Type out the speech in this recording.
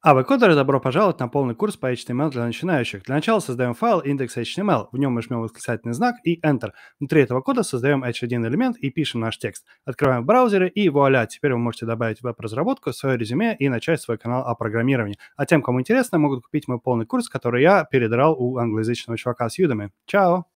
А вы, кодеры, добро пожаловать на полный курс по HTML для начинающих. Для начала создаем файл index.html, в нем мы жмем восклицательный знак и Enter. Внутри этого кода создаем h1 элемент и пишем наш текст. Открываем браузеры и вуаля, теперь вы можете добавить веб-разработку, свое резюме и начать свой канал о программировании. А тем, кому интересно, могут купить мой полный курс, который я передрал у англоязычного чувака с юдами. Чао!